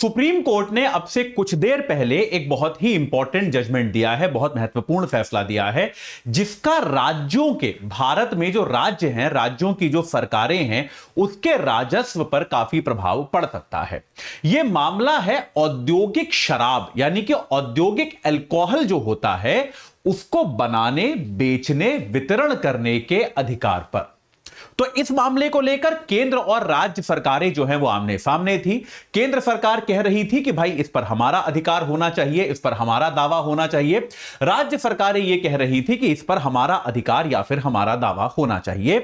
supreme Court ने अब से कुछ देर पहले एक बहुत ही इंपॉर्टेंट जजमेंट दिया है बहुत महत्वपूर्ण फैसला दिया है जिसका राज्यों के भारत में जो राज्य हैं राज्यों की जो सरकारें हैं उसके राजस्व पर काफी प्रभाव पड़ सकता है यह मामला है औद्योगिक शराब यानी कि औद्योगिक अल्कोहल जो होता है उसको बनाने बेचने वितरण करने के अधिकार पर तो इस मामले को लेकर केंद्र और राज्य सरकारें जो है वो आमने सामने थी केंद्र सरकार कह रही थी कि भाई इस पर हमारा अधिकार होना चाहिए इस पर हमारा दावा होना चाहिए राज्य सरकारें ये कह रही थी कि इस पर हमारा अधिकार या फिर हमारा दावा होना चाहिए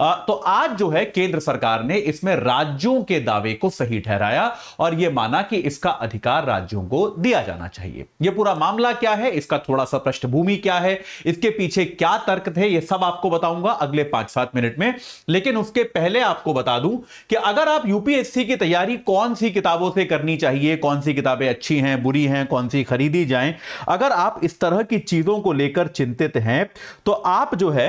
तो आज जो है केंद्र सरकार ने इसमें राज्यों के दावे को सही ठहराया और यह माना कि इसका अधिकार राज्यों को दिया जाना चाहिए यह पूरा मामला क्या है इसका थोड़ा सा पृष्ठभूमि क्या है इसके पीछे क्या तर्क थे यह सब आपको बताऊंगा अगले पांच सात मिनट में लेकिन उसके पहले आपको बता दूं कि अगर आप यूपीएससी की तैयारी कौन सी किताबों से करनी चाहिए कौन सी किताबें अच्छी हैं बुरी हैं कौन सी खरीदी जाएं अगर आप इस तरह की चीज़ों को लेकर चिंतित हैं तो आप जो है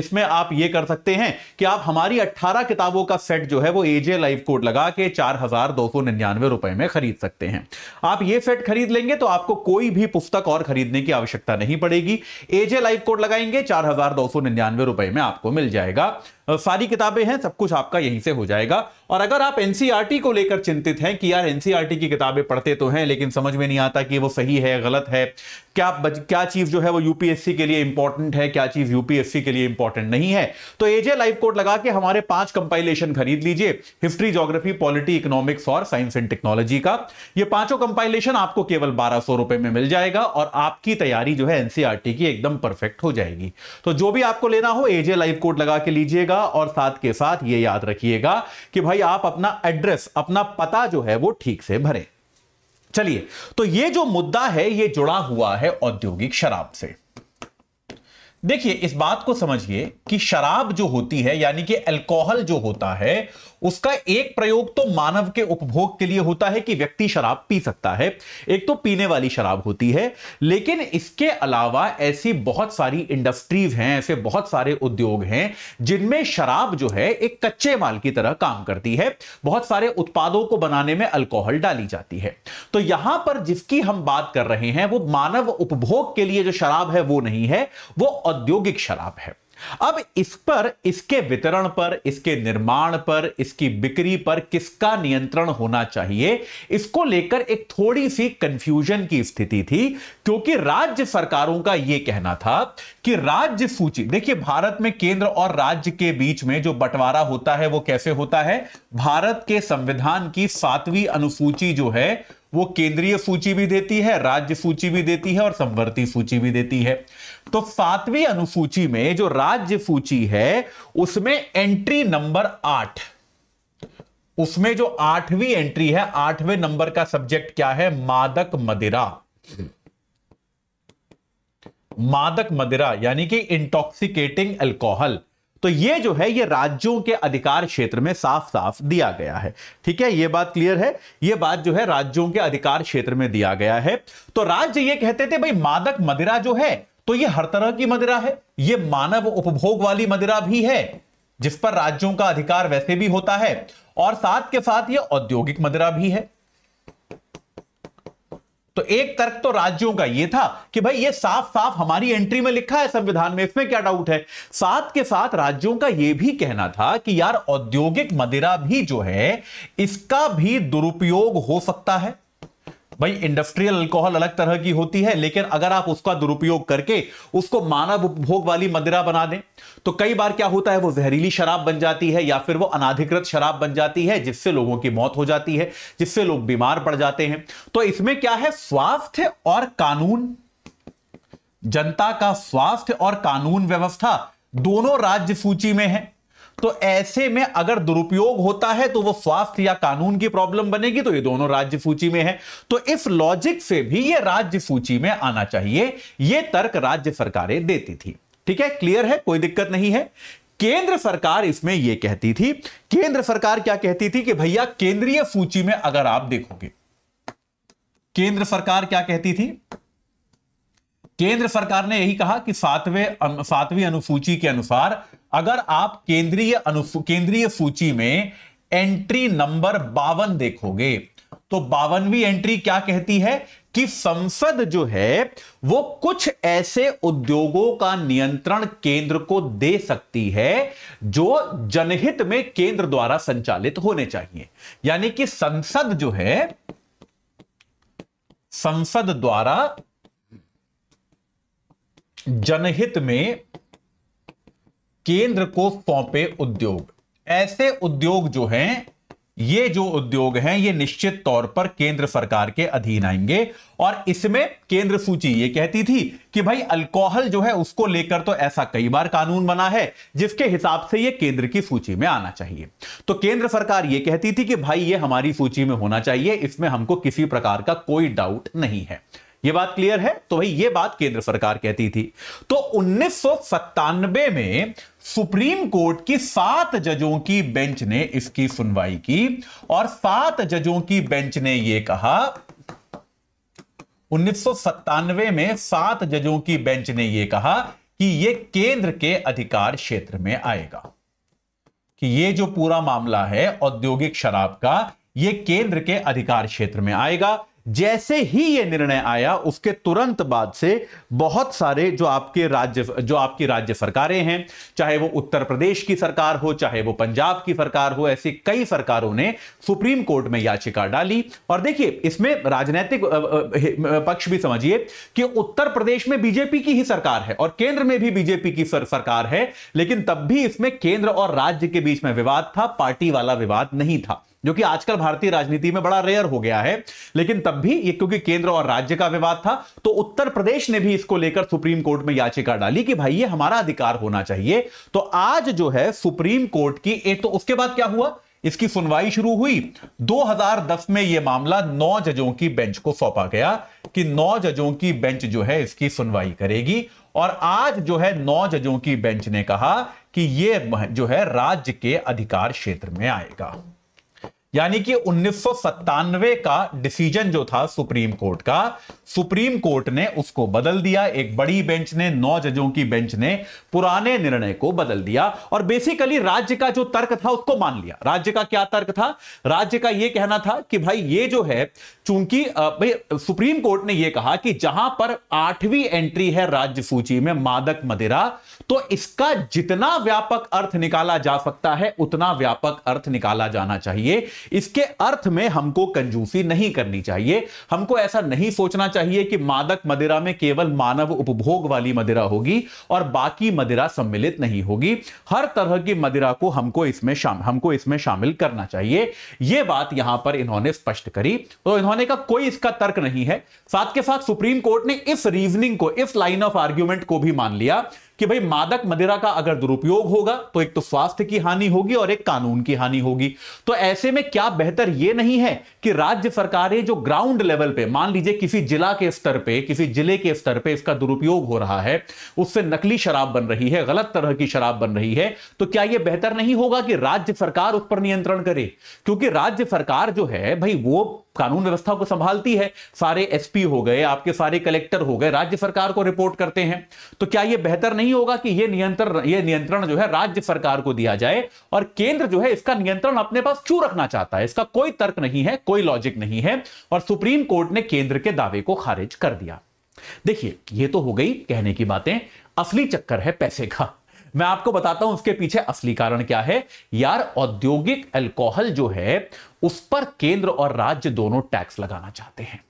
इसमें आप ये कर सकते हैं कि आप हमारी 18 किताबों का सेट जो है वो एजे लाइव कोड लगा के चार रुपए में खरीद सकते हैं आप ये सेट खरीद लेंगे तो आपको कोई भी पुस्तक और खरीदने की आवश्यकता नहीं पड़ेगी एजे लाइव कोड लगाएंगे चार रुपए में आपको मिल जाएगा सारी किताबें हैं सब कुछ आपका यहीं से हो जाएगा और अगर आप एनसीईआरटी e को लेकर चिंतित हैं कि यार एनसीईआरटी e की किताबें पढ़ते तो हैं लेकिन समझ में नहीं आता कि वो सही है गलत है क्या बज, क्या चीज जो है वो यूपीएससी के लिए इंपॉर्टेंट है क्या चीज यूपीएससी के लिए इंपॉर्टेंट नहीं है तो एजे लाइव कोड लगा के हमारे पांच कंपाइलेशन खरीद लीजिए हिस्ट्री जोग्राफी पॉलिटी इकोनॉमिक्स और साइंस एंड टेक्नोलॉजी का ये पांचों कंपाइलेशन आपको केवल बारह सौ रुपए में मिल जाएगा और आपकी तैयारी जो है एनसीआरटी e की एकदम परफेक्ट हो जाएगी तो जो भी आपको लेना हो एजे लाइव कोड लगा के लीजिएगा और साथ के साथ ये याद रखिएगा कि भाई आप अपना एड्रेस अपना पता जो है वो ठीक से भरें चलिए तो ये जो मुद्दा है ये जुड़ा हुआ है औद्योगिक शराब से देखिए इस बात को समझिए कि शराब जो होती है यानी कि अल्कोहल जो होता है उसका एक प्रयोग तो मानव के उपभोग के लिए होता है कि व्यक्ति शराब पी सकता है एक तो पीने वाली शराब होती है लेकिन इसके अलावा ऐसी बहुत सारी इंडस्ट्रीज हैं ऐसे बहुत सारे उद्योग हैं जिनमें शराब जो है एक कच्चे माल की तरह काम करती है बहुत सारे उत्पादों को बनाने में अल्कोहल डाली जाती है तो यहां पर जिसकी हम बात कर रहे हैं वो मानव उपभोग के लिए जो शराब है वो नहीं है वो औद्योगिक शराब है अब इस पर इसके वितरण पर इसके निर्माण पर इसकी बिक्री पर किसका नियंत्रण होना चाहिए इसको लेकर एक थोड़ी सी कंफ्यूजन की स्थिति थी क्योंकि राज्य सरकारों का यह कहना था कि राज्य सूची देखिए भारत में केंद्र और राज्य के बीच में जो बंटवारा होता है वो कैसे होता है भारत के संविधान की सातवीं अनुसूची जो है वो केंद्रीय सूची भी देती है राज्य सूची भी देती है और संवर्ती सूची भी देती है तो सातवीं अनुसूची में जो राज्य सूची है उसमें एंट्री नंबर आठ उसमें जो आठवीं एंट्री है आठवें नंबर का सब्जेक्ट क्या है मादक मदिरा मादक मदिरा यानी कि इंटॉक्सिकेटिंग एल्कोहल तो ये जो है ये राज्यों के अधिकार क्षेत्र में साफ साफ दिया गया है ठीक है ये बात क्लियर है ये बात जो है राज्यों के अधिकार क्षेत्र में दिया गया है तो राज्य ये कहते थे भाई मादक मदिरा जो है तो ये हर तरह की मदिरा है ये मानव उपभोग वाली मदिरा भी है जिस पर राज्यों का अधिकार वैसे भी होता है और साथ के साथ ये औद्योगिक मदिरा भी है तो एक तर्क तो राज्यों का यह था कि भाई ये साफ साफ हमारी एंट्री में लिखा है संविधान में इसमें क्या डाउट है साथ के साथ राज्यों का यह भी कहना था कि यार औद्योगिक मदिरा भी जो है इसका भी दुरुपयोग हो सकता है भाई इंडस्ट्रियल अल्कोहल अलग तरह की होती है लेकिन अगर आप उसका दुरुपयोग करके उसको मानव उपभोग वाली मदिरा बना दें तो कई बार क्या होता है वो जहरीली शराब बन जाती है या फिर वो अनाधिकृत शराब बन जाती है जिससे लोगों की मौत हो जाती है जिससे लोग बीमार पड़ जाते हैं तो इसमें क्या है स्वास्थ्य और कानून जनता का स्वास्थ्य और कानून व्यवस्था दोनों राज्य सूची में है तो ऐसे में अगर दुरुपयोग होता है तो वो स्वास्थ्य या कानून की प्रॉब्लम बनेगी तो ये दोनों राज्य सूची में है तो इस लॉजिक से भी ये राज्य सूची में आना चाहिए ये तर्क राज्य सरकारें देती थी ठीक है क्लियर है कोई दिक्कत नहीं है केंद्र सरकार इसमें यह कहती थी केंद्र सरकार क्या कहती थी कि भैया केंद्रीय सूची में अगर आप देखोगे केंद्र सरकार क्या कहती थी केंद्र सरकार ने यही कहा कि सातवें सातवीं अनुसूची के अनुसार अगर आप केंद्रीय केंद्रीय सूची में एंट्री नंबर बावन देखोगे तो बावनवी एंट्री क्या कहती है कि संसद जो है वो कुछ ऐसे उद्योगों का नियंत्रण केंद्र को दे सकती है जो जनहित में केंद्र द्वारा संचालित होने चाहिए यानी कि संसद जो है संसद द्वारा जनहित में केंद्र को सौंपे उद्योग ऐसे उद्योग जो हैं ये जो उद्योग हैं ये निश्चित तौर पर केंद्र सरकार के अधीन आएंगे और इसमें केंद्र सूची ये कहती थी कि भाई अल्कोहल जो है उसको लेकर तो ऐसा कई बार कानून बना है जिसके हिसाब से ये केंद्र की सूची में आना चाहिए तो केंद्र सरकार ये कहती थी कि भाई ये हमारी सूची में होना चाहिए इसमें हमको किसी प्रकार का कोई डाउट नहीं है ये बात क्लियर है तो भाई ये बात केंद्र सरकार कहती थी तो उन्नीस में सुप्रीम कोर्ट की सात जजों की बेंच ने इसकी सुनवाई की और सात जजों की बेंच ने यह कहा उन्नीस में सात जजों की बेंच ने यह कहा कि यह केंद्र के अधिकार क्षेत्र में आएगा कि यह जो पूरा मामला है औद्योगिक शराब का यह केंद्र के अधिकार क्षेत्र में आएगा जैसे ही यह निर्णय आया उसके तुरंत बाद से बहुत सारे जो आपके राज्य जो आपकी राज्य सरकारें हैं चाहे वो उत्तर प्रदेश की सरकार हो चाहे वो पंजाब की सरकार हो ऐसी कई सरकारों ने सुप्रीम कोर्ट में याचिका डाली और देखिए इसमें राजनीतिक पक्ष भी समझिए कि उत्तर प्रदेश में बीजेपी की ही सरकार है और केंद्र में भी बीजेपी की सरकार है लेकिन तब भी इसमें केंद्र और राज्य के बीच में विवाद था पार्टी वाला विवाद नहीं था जो कि आजकल भारतीय राजनीति में बड़ा रेयर हो गया है लेकिन तब भी ये क्योंकि केंद्र और राज्य का विवाद था तो उत्तर प्रदेश ने भी इसको लेकर सुप्रीम कोर्ट में याचिका डाली कि भाई ये हमारा अधिकार होना चाहिए तो आज जो है सुप्रीम कोर्ट की एक तो उसके बाद क्या हुआ इसकी सुनवाई शुरू हुई 2010 में यह मामला नौ जजों की बेंच को सौंपा गया कि नौ जजों की बेंच जो है इसकी सुनवाई करेगी और आज जो है नौ जजों की बेंच ने कहा कि यह जो है राज्य के अधिकार क्षेत्र में आएगा यानी कि उन्नीस का डिसीजन जो था सुप्रीम कोर्ट का सुप्रीम कोर्ट ने उसको बदल दिया एक बड़ी बेंच ने नौ जजों की बेंच ने पुराने निर्णय को बदल दिया और बेसिकली राज्य का जो तर्क था उसको मान लिया राज्य का क्या तर्क था राज्य का यह कहना था कि भाई ये जो है चूंकि भाई सुप्रीम कोर्ट ने यह कहा कि जहां पर आठवीं एंट्री है राज्य सूची में मादक मदिरा तो इसका जितना व्यापक अर्थ निकाला जा सकता है उतना व्यापक अर्थ निकाला जाना चाहिए इसके अर्थ में हमको कंजूसी नहीं करनी चाहिए हमको ऐसा नहीं सोचना चाहिए कि मादक मदिरा में केवल मानव उपभोग वाली मदिरा होगी और बाकी मदिरा सम्मिलित नहीं होगी हर तरह की मदिरा को हमको इसमें हमको इसमें शामिल करना चाहिए यह बात यहां पर इन्होंने स्पष्ट करी तो इन्होंने का कोई इसका तर्क नहीं है साथ के साथ सुप्रीम कोर्ट ने इस रीजनिंग को इस लाइन ऑफ आर्ग्यूमेंट को भी मान लिया कि भाई मादक मदिरा का अगर दुरुपयोग होगा तो एक तो स्वास्थ्य की हानि होगी और एक कानून की हानि होगी तो ऐसे में क्या बेहतर यह नहीं है कि राज्य सरकारें जो ग्राउंड लेवल पे मान लीजिए किसी जिला के स्तर पे किसी जिले के स्तर पे इसका दुरुपयोग हो रहा है उससे नकली शराब बन रही है गलत तरह की शराब बन रही है तो क्या यह बेहतर नहीं होगा कि राज्य सरकार उस पर नियंत्रण करे क्योंकि राज्य सरकार जो है भाई वो कानून व्यवस्था को संभालती है सारे एसपी हो गए आपके सारे कलेक्टर हो गए राज्य सरकार को रिपोर्ट करते हैं तो क्या यह बेहतर नहीं नहीं होगा कि यह नियंत्रण यह नियंत्रण जो है राज्य सरकार को दिया जाए और केंद्र जो है इसका नियंत्रण अपने पास क्यों रखना चाहता है इसका कोई तर्क नहीं है कोई लॉजिक नहीं है और सुप्रीम कोर्ट ने केंद्र के दावे को खारिज कर दिया देखिए यह तो हो गई कहने की बातें असली चक्कर है पैसे का मैं आपको बताता हूं उसके पीछे असली कारण क्या है यार औद्योगिक अल्कोहल जो है उस पर केंद्र और राज्य दोनों टैक्स लगाना चाहते हैं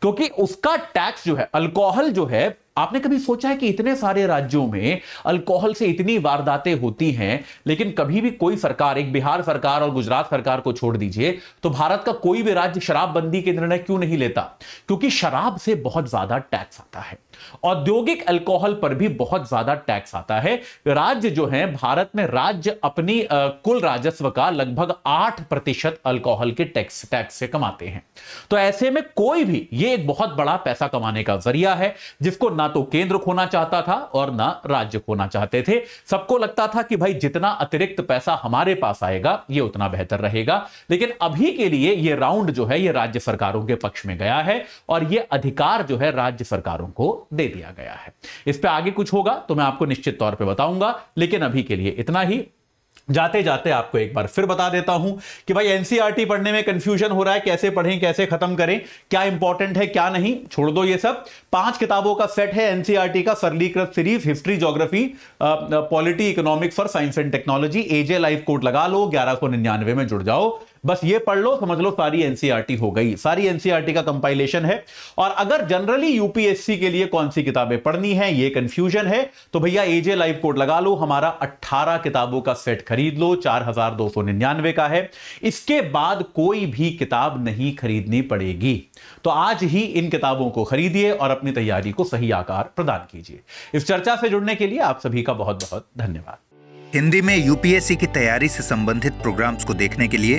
क्योंकि उसका टैक्स जो है अल्कोहल जो है आपने कभी सोचा है कि इतने सारे राज्यों में अल्कोहल से इतनी वारदातें होती हैं लेकिन कभी भी कोई सरकार एक बिहार सरकार और गुजरात सरकार को छोड़ दीजिए तो भारत का कोई भी राज्य शराबबंदी के निर्णय क्यों नहीं लेता क्योंकि शराब से बहुत ज्यादा टैक्स आता है औद्योगिक अल्कोहल पर भी बहुत ज्यादा टैक्स आता है राज्य जो है भारत में राज्य अपनी आ, कुल राजस्व का लगभग आठ प्रतिशत अल्कोहल के टैक्स टैक्स से कमाते हैं तो ऐसे में कोई भी ये एक बहुत बड़ा पैसा कमाने का जरिया है जिसको ना तो केंद्र खोना चाहता था और ना राज्य खोना चाहते थे सबको लगता था कि भाई जितना अतिरिक्त पैसा हमारे पास आएगा ये उतना बेहतर रहेगा लेकिन अभी के लिए ये राउंड जो है ये राज्य सरकारों के पक्ष में गया है और ये अधिकार जो है राज्य सरकारों को दे दिया गया है इस पर आगे कुछ होगा तो मैं आपको निश्चित तौर पर बताऊंगा लेकिन अभी के लिए इतना ही जाते जाते आपको एक बार फिर बता देता हूं कि भाई एनसीईआरटी e पढ़ने में कंफ्यूजन हो रहा है कैसे पढ़ें कैसे खत्म करें क्या इंपॉर्टेंट है क्या नहीं छोड़ दो ये सब पांच किताबों का सेट है एनसीईआरटी e का सरलीकृत series history geography polity economics for science and technology AJ life code लगा लो ग्यारह में जुड़ जाओ बस ये पढ़ लो समझ लो सारी एनसीईआरटी e हो गई सारी एनसीईआरटी e का कंपाइलेशन है और अगर जनरली यूपीएससी के लिए कौन सी किताबें पढ़नी है ये कंफ्यूजन है तो भैया एजे लाइव कोड लगा लो हमारा 18 किताबों का सेट खरीद लो चार हजार दो सौ निन्यानवे का है इसके बाद कोई भी किताब नहीं खरीदनी पड़ेगी तो आज ही इन किताबों को खरीदिए और अपनी तैयारी को सही आकार प्रदान कीजिए इस चर्चा से जुड़ने के लिए आप सभी का बहुत बहुत धन्यवाद हिंदी में यूपीएससी की तैयारी से संबंधित प्रोग्राम्स को देखने के लिए